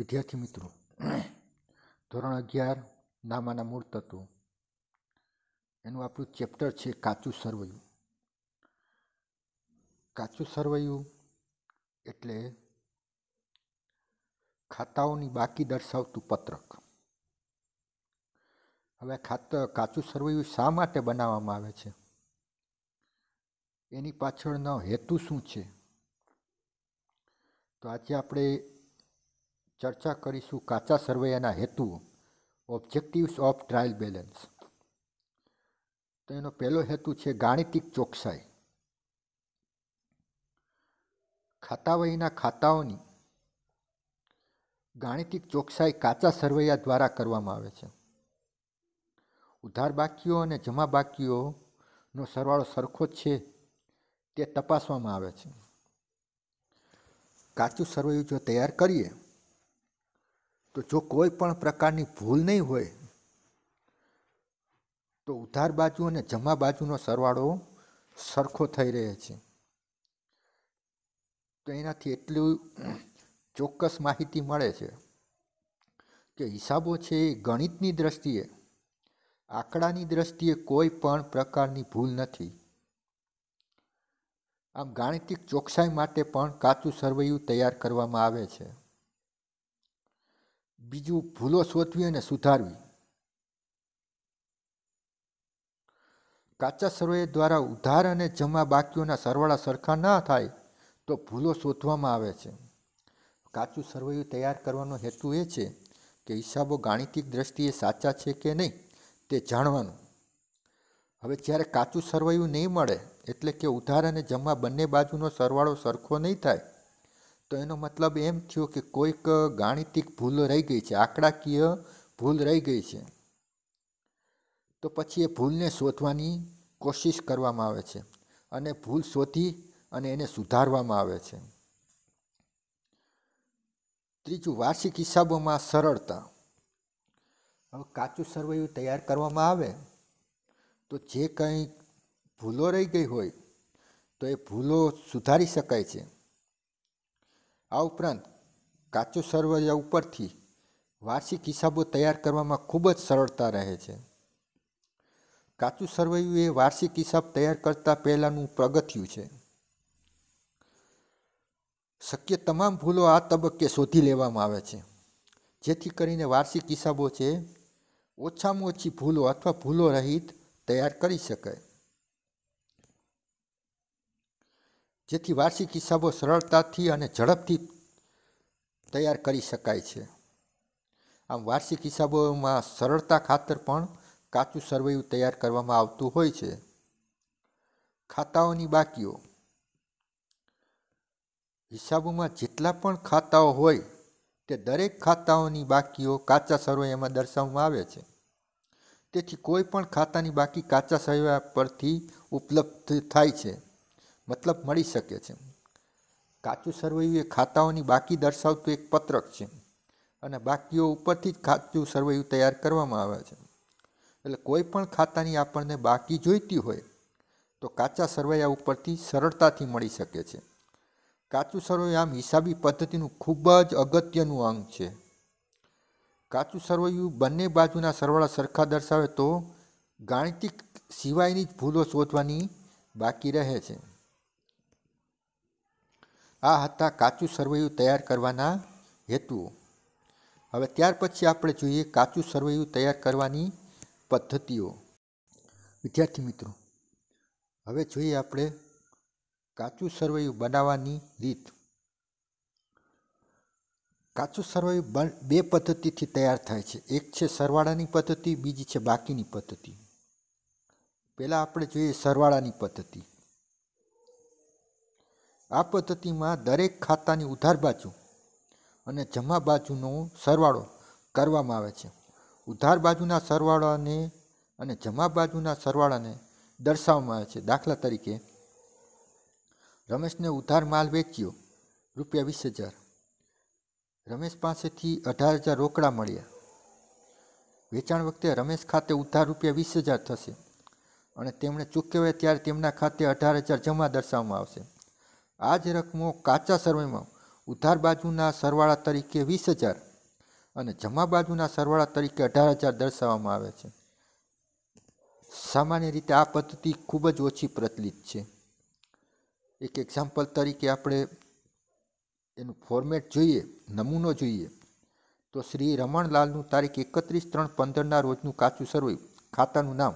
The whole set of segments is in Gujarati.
વિદ્યાર્થી મિત્રો ધોરણ અગિયાર નામાના મૂળ તત્વો એનું આપણું ચેપ્ટર છે કાચું સરવૈયું કાચું સરવૈયું એટલે ખાતાઓની બાકી દર્શાવતું પત્રક હવે ખાતર કાચું સરવૈયું શા માટે બનાવવામાં આવે છે એની પાછળનો હેતુ શું છે તો આજે આપણે ચર્ચા કરીશું કાચા સર્વેયાના હેતુઓ ઓબ્જેક્ટિવ્સ ઓફ ટ્રાયલ બેલેન્સ તો એનો પહેલો હેતુ છે ગાણિતિક ચોકસાઈ ખાતાવહીના ખાતાઓની ગાણિતિક ચોકસાઈ કાચા સરવૈયા દ્વારા કરવામાં આવે છે ઉધાર બાકીઓ અને જમા બાકીઓનો સરવાળો સરખો છે તે તપાસવામાં આવે છે કાચું સરવૈયું જો તૈયાર કરીએ તો જો કોઈ પણ પ્રકારની ભૂલ નહીં હોય તો ઉધાર બાજુ અને જમા બાજુનો સરવાળો સરખો થઈ રહે છે તો એનાથી એટલું ચોક્કસ માહિતી મળે છે કે હિસાબો છે એ ગણિતની દ્રષ્ટિએ આંકડાની દ્રષ્ટિએ કોઈ પણ પ્રકારની ભૂલ નથી આમ ગાણિતિક ચોકસાઈ માટે પણ કાચું સરવૈયું તૈયાર કરવામાં આવે છે બીજું ભૂલો શોધવી અને સુધારવી કાચા સર્વે દ્વારા ઉધાર અને જમા બાકીઓના સરવાળા સરખા ન થાય તો ભૂલો શોધવામાં આવે છે કાચું સરવૈયું તૈયાર કરવાનો હેતુ એ છે કે હિસાબો ગાણિતિક દ્રષ્ટિએ સાચા છે કે નહીં તે જાણવાનું હવે જ્યારે કાચું સરવૈયું નહીં મળે એટલે કે ઉધાર અને જમા બંને બાજુનો સરવાળો સરખો નહીં થાય તો એનો મતલબ એમ થયો કે કોઈક ગાણિતિક ભૂલ રહી ગઈ છે આંકડાકીય ભૂલ રહી ગઈ છે તો પછી એ ભૂલને શોધવાની કોશિશ કરવામાં આવે છે અને ભૂલ શોધી અને એને સુધારવામાં આવે છે ત્રીજું વાર્ષિક હિસાબોમાં સરળતા હવે કાચું સરવૈયું તૈયાર કરવામાં આવે તો જે કંઈ ભૂલો રહી ગઈ હોય તો એ ભૂલો સુધારી શકાય છે આ ઉપરાંત કાચું સરવૈયા ઉપરથી વાર્ષિક હિસાબો તૈયાર કરવામાં ખૂબ જ સરળતા રહે છે કાચું સરવૈયું એ વાર્ષિક હિસાબ તૈયાર કરતાં પહેલાંનું પ્રગતિયું છે શક્ય તમામ ભૂલો આ તબક્કે શોધી લેવામાં આવે છે જેથી કરીને વાર્ષિક હિસાબો છે ઓછામાં ઓછી ભૂલો અથવા ભૂલો રહિત તૈયાર કરી શકાય જેથી વાર્ષિક હિસાબો સરળતાથી અને ઝડપથી તૈયાર કરી શકાય છે આમ વાર્ષિક હિસાબોમાં સરળતા ખાતર પણ કાચું સરવૈયું તૈયાર કરવામાં આવતું હોય છે ખાતાઓની બાકીઓ હિસાબોમાં જેટલા પણ ખાતાઓ હોય તે દરેક ખાતાઓની બાકીઓ કાચા સરવૈયામાં દર્શાવવામાં આવે છે તેથી કોઈ પણ ખાતાની બાકી કાચા સરવૈયા પરથી ઉપલબ્ધ થાય છે મતલબ મળી શકે છે કાચું સરવૈયું એ ખાતાઓની બાકી દર્શાવતું એક પત્રક છે અને બાકીઓ ઉપરથી જ કાચું સરવૈયું તૈયાર કરવામાં આવે છે એટલે કોઈ પણ ખાતાની આપણને બાકી જોઈતી હોય તો કાચા સરવૈયા ઉપરથી સરળતાથી મળી શકે છે કાચું સરવૈયું આમ હિસાબી પદ્ધતિનું ખૂબ જ અગત્યનું અંગ છે કાચું સરવૈયું બંને બાજુના સરવાળા સરખા દર્શાવે તો ગાણિતિક સિવાયની જ ભૂલો શોધવાની બાકી રહે છે આ હતા કાચું સરવૈયું તૈયાર કરવાના હેતુઓ હવે ત્યાર પછી આપણે જોઈએ કાચું સરવૈયું તૈયાર કરવાની પદ્ધતિઓ વિદ્યાર્થી મિત્રો હવે જોઈએ આપણે કાચું સરવૈયું બનાવવાની રીત કાચું સરવૈયું બે પદ્ધતિથી તૈયાર થાય છે એક છે સરવાળાની પદ્ધતિ બીજી છે બાકીની પદ્ધતિ પહેલાં આપણે જોઈએ સરવાળાની પદ્ધતિ આ પદ્ધતિમાં દરેક ખાતાની ઉધાર બાજુ અને જમા બાજુનો સરવાળો કરવામાં આવે છે ઉધાર બાજુના સરવાળાને અને જમા બાજુના સરવાળાને દર્શાવવામાં આવે છે દાખલા તરીકે રમેશને ઉધાર માલ વેચ્યો રૂપિયા વીસ હજાર રમેશ પાસેથી અઢાર હજાર રોકડા મળ્યા વેચાણ વખતે રમેશ ખાતે ઉધાર રૂપિયા વીસ હજાર થશે અને તેમણે ચૂકવ્યા ત્યારે તેમના ખાતે અઢાર હજાર જમા દર્શાવવામાં આવશે આ જ રકમો કાચા સરવાળામાં ઉધાર બાજુના સરવાળા તરીકે વીસ હજાર અને જમા બાજુના સરવાળા તરીકે અઢાર હજાર દર્શાવવામાં આવે છે સામાન્ય રીતે આ પદ્ધતિ ખૂબ જ ઓછી પ્રચલિત છે એક એક્ઝામ્પલ તરીકે આપણે એનું ફોર્મેટ જોઈએ નમૂનો જોઈએ તો શ્રી રમણલાલનું તારીખ એકત્રીસ ત્રણ પંદરના રોજનું કાચું સર્વે ખાતાનું નામ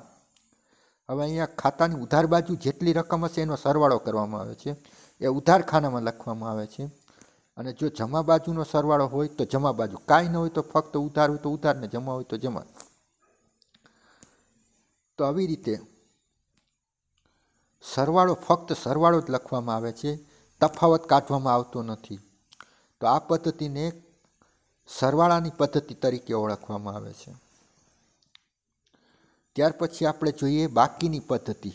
હવે અહીંયા ખાતાની ઉધાર બાજુ જેટલી રકમ હશે એનો સરવાળો કરવામાં આવે છે એ ઉધારખાનામાં લખવામાં આવે છે અને જો જમા બાજુનો સરવાળો હોય તો જમા બાજુ કાંઈ ન હોય તો ફક્ત ઉધાર હોય તો ઉધાર ને જમા હોય તો જમા તો આવી રીતે સરવાળો ફક્ત સરવાળો જ લખવામાં આવે છે તફાવત કાઢવામાં આવતો નથી તો આ પદ્ધતિને સરવાળાની પદ્ધતિ તરીકે ઓળખવામાં આવે છે ત્યાર પછી આપણે જોઈએ બાકીની પદ્ધતિ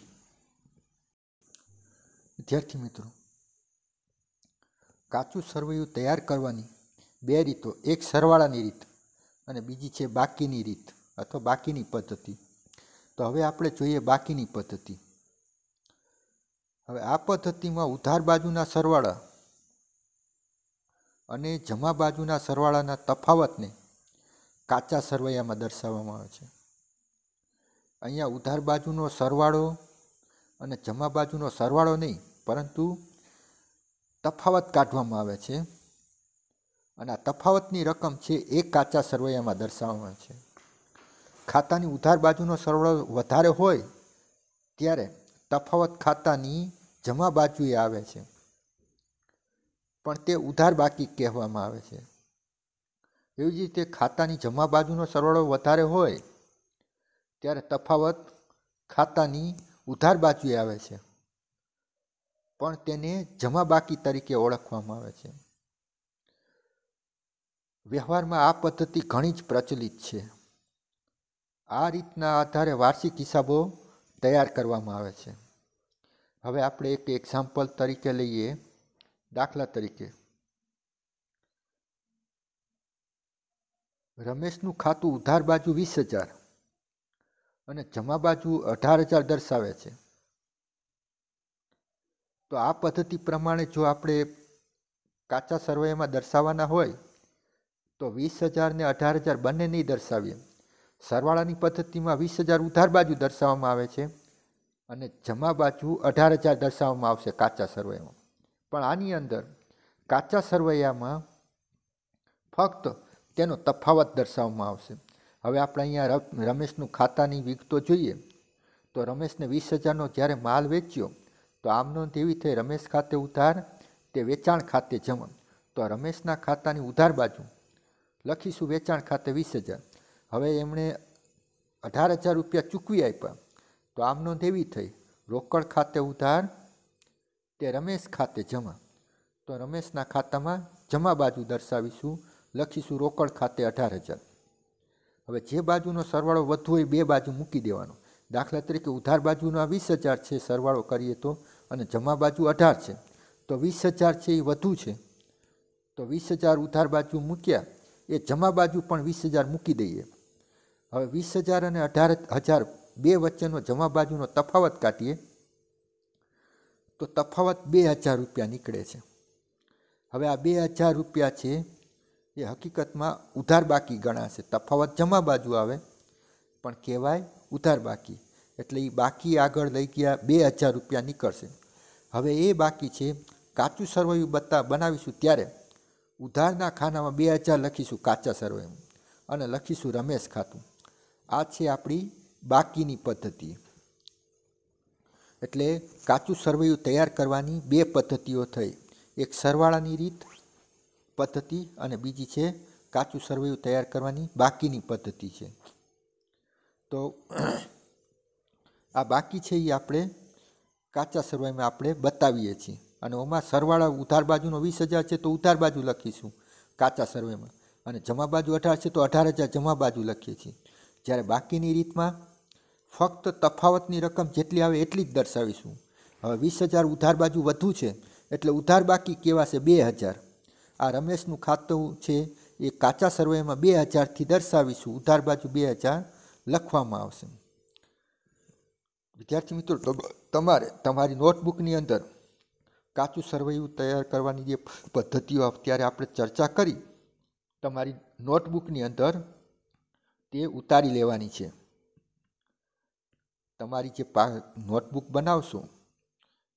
વિદ્યાર્થી મિત્રો કાચું સરવૈયું તૈયાર કરવાની બે રીતો એક સરવાળાની રીત અને બીજી છે બાકીની રીત અથવા બાકીની પદ્ધતિ તો હવે આપણે જોઈએ બાકીની પદ્ધતિ હવે આ પદ્ધતિમાં ઉધાર બાજુના સરવાળા અને જમા બાજુના સરવાળાના તફાવતને કાચા સરવૈયામાં દર્શાવવામાં આવે છે અહીંયા ઉધાર બાજુનો સરવાળો અને જમા બાજુનો સરવાળો નહીં પરંતુ તફાવત કાઢવામાં આવે છે અને આ તફાવતની રકમ છે એ કાચા સરવૈયામાં દર્શાવવામાં છે ખાતાની ઉધાર બાજુનો સરવાળો વધારે હોય ત્યારે તફાવત ખાતાની જમા બાજુએ આવે છે પણ તે ઉધાર બાકી કહેવામાં આવે છે એવી જ રીતે ખાતાની જમા બાજુનો સરવાળો વધારે હોય ત્યારે તફાવત ખાતાની ઉધાર બાજુએ આવે છે પણ તેને જમાબાકી તરીકે ઓળખવામાં આવે છે વ્યવહારમાં આ પદ્ધતિ ઘણી જ પ્રચલિત છે આ રીતના આધારે વાર્ષિક હિસાબો તૈયાર કરવામાં આવે છે હવે આપણે એક એક્ઝામ્પલ તરીકે લઈએ દાખલા તરીકે રમેશનું ખાતું ઉધાર બાજુ વીસ હજાર અને જમા બાજુ અઢાર હજાર દર્શાવે છે તો આ પદ્ધતિ પ્રમાણે જો આપણે કાચા સર્વેમાં દર્શાવવાના હોય તો વીસ હજાર ને અઢાર હજાર બંને નહીં દર્શાવીએ સરવાળાની પદ્ધતિમાં વીસ હજાર ઉધાર બાજુ દર્શાવવામાં આવે છે અને જમા બાજુ અઢાર હજાર દર્શાવવામાં આવશે કાચા સર્વેમાં પણ આની અંદર કાચા સરવૈયામાં ફક્ત તેનો તફાવત દર્શાવવામાં આવશે હવે આપણે અહીંયા રમેશનું ખાતાની વિગતો જોઈએ તો રમેશને વીસ હજારનો જ્યારે માલ વેચ્યો તો આમ નોંધ એવી થઈ રમેશ ખાતે ઉધાર તે વેચાણ ખાતે જમા તો રમેશના ખાતાની ઉધાર બાજુ લખીશું વેચાણ ખાતે વીસ હજાર હવે એમણે અઢાર હજાર રૂપિયા ચૂકવી આપ્યા તો આમ નોંધ થઈ રોકડ ખાતે ઉધાર તે રમેશ ખાતે જમા તો રમેશના ખાતામાં જમા બાજુ દર્શાવીશું લખીશું રોકડ ખાતે અઢાર હજાર હવે જે બાજુનો સરવાળો વધુ હોય બે બાજુ મૂકી દેવાનો દાખલા તરીકે ઉધાર બાજુના વીસ હજાર છે સરવાળો કરીએ તો અને જમા બાજુ અઢાર છે તો વીસ હજાર છે એ વધુ છે તો વીસ હજાર ઉધાર બાજુ મૂક્યા એ જમા બાજુ પણ વીસ હજાર મૂકી દઈએ હવે વીસ હજાર અને અઢાર હજાર બે વચ્ચેનો જમા બાજુનો તફાવત કાઢીએ તો તફાવત બે હજાર રૂપિયા નીકળે છે હવે આ બે હજાર રૂપિયા છે એ હકીકતમાં ઉધાર બાકી ગણાશે તફાવત જમા બાજુ આવે પણ કહેવાય ઉધાર બાકી એટલે એ બાકી આગળ લઈ ગયા બે હજાર રૂપિયા નીકળશે હવે એ બાકી છે કાચું સરવૈયું બત્તા બનાવીશું ત્યારે ઉધારના ખાનામાં બે હજાર લખીશું કાચા સરવૈયું અને લખીશું રમેશ ખાતું આ છે આપણી બાકીની પદ્ધતિ એટલે કાચું સરવૈયું તૈયાર કરવાની બે પદ્ધતિઓ થઈ એક સરવાળાની રીત પદ્ધતિ અને બીજી છે કાચું સરવૈયું તૈયાર કરવાની બાકીની પદ્ધતિ છે તો આ બાકી છે એ આપણે કાચા સરવાઈમાં આપણે બતાવીએ છીએ અને ઓમાં સરવાળા ઉધાર બાજુનો વીસ હજાર છે તો ઉધાર બાજુ લખીશું કાચા સર્વેમાં અને જમા બાજુ અઢાર છે તો અઢાર હજાર જમા બાજુ લખીએ છીએ જ્યારે બાકીની રીતમાં ફક્ત તફાવતની રકમ જેટલી આવે એટલી જ દર્શાવીશું હવે વીસ હજાર ઉધાર બાજુ વધુ છે એટલે ઉધાર બાકી કહેવાશે બે હજાર આ રમેશનું ખાતું છે એ કાચા સર્વેમાં બે હજારથી દર્શાવીશું ઉધાર બાજુ બે હજાર લખવામાં આવશે વિદ્યાર્થી મિત્રો તમારે તમારી નોટબુકની અંદર કાચું સરવૈયું તૈયાર કરવાની જે પદ્ધતિઓ અત્યારે આપણે ચર્ચા કરી તમારી નોટબુકની અંદર તે ઉતારી લેવાની છે તમારી જે પા નોટબુક બનાવશો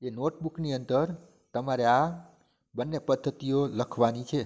એ નોટબુકની અંદર તમારે આ બંને પદ્ધતિઓ લખવાની છે